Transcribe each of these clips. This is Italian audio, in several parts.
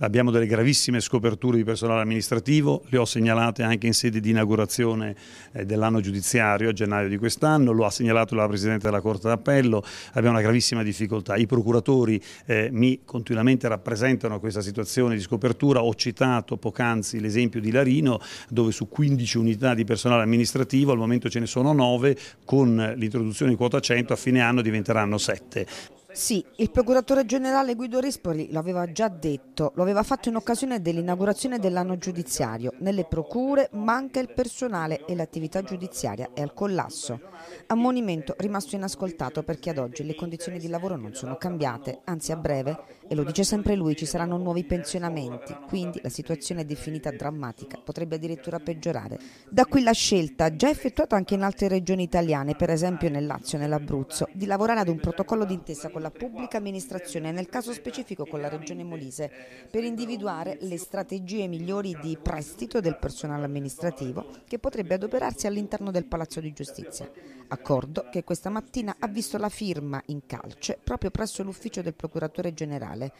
abbiamo delle gravissime scoperture di personale amministrativo, le ho segnalate anche in sede di inaugurazione eh, dell'anno giudiziario a gennaio di quest'anno, lo ha segnalato la Presidente della Corte d'Appello, abbiamo una gravissima difficoltà, i procuratori eh, mi continuamente rappresentano questa situazione di scopertura, ho citato poc'anzi l'esempio di Larino dove su 15 unità di personale amministrativo al momento ce ne sono 9, con l'introduzione di quota 100 a fine anno diventeranno 7. Sì, il procuratore generale Guido Rispoli lo aveva già detto, lo aveva fatto in occasione dell'inaugurazione dell'anno giudiziario. Nelle procure manca il personale e l'attività giudiziaria è al collasso. Ammonimento rimasto inascoltato perché ad oggi le condizioni di lavoro non sono cambiate, anzi a breve, e lo dice sempre lui, ci saranno nuovi pensionamenti, quindi la situazione definita drammatica potrebbe addirittura peggiorare. Da qui la scelta, già effettuata anche in altre regioni italiane, per esempio nel Lazio e nell'Abruzzo, di lavorare ad un protocollo d'intesa con la la pubblica amministrazione, nel caso specifico con la Regione Molise, per individuare le strategie migliori di prestito del personale amministrativo che potrebbe adoperarsi all'interno del Palazzo di Giustizia. Accordo che questa mattina ha visto la firma in calce proprio presso l'ufficio del Procuratore Generale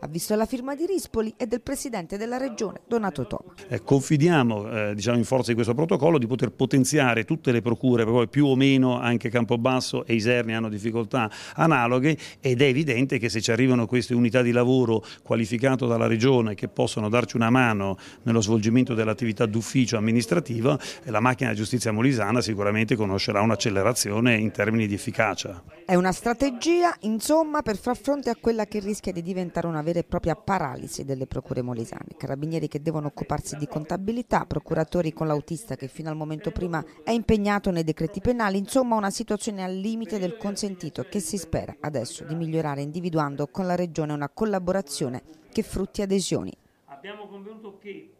ha visto la firma di Rispoli e del Presidente della Regione Donato Toma. Eh, confidiamo eh, diciamo in forza di questo protocollo di poter potenziare tutte le procure, poi più o meno anche Campobasso e Iserni hanno difficoltà analoghe ed è evidente che se ci arrivano queste unità di lavoro qualificate dalla Regione che possono darci una mano nello svolgimento dell'attività d'ufficio amministrativa, eh, la macchina della giustizia molisana sicuramente conoscerà un'accelerazione in termini di efficacia. È una strategia insomma per far fronte a quella che rischia di diventare una vera vera e propria paralisi delle procure molisane. Carabinieri che devono occuparsi di contabilità, procuratori con l'autista che fino al momento prima è impegnato nei decreti penali, insomma una situazione al limite del consentito che si spera adesso di migliorare individuando con la Regione una collaborazione che frutti adesioni. Abbiamo convenuto che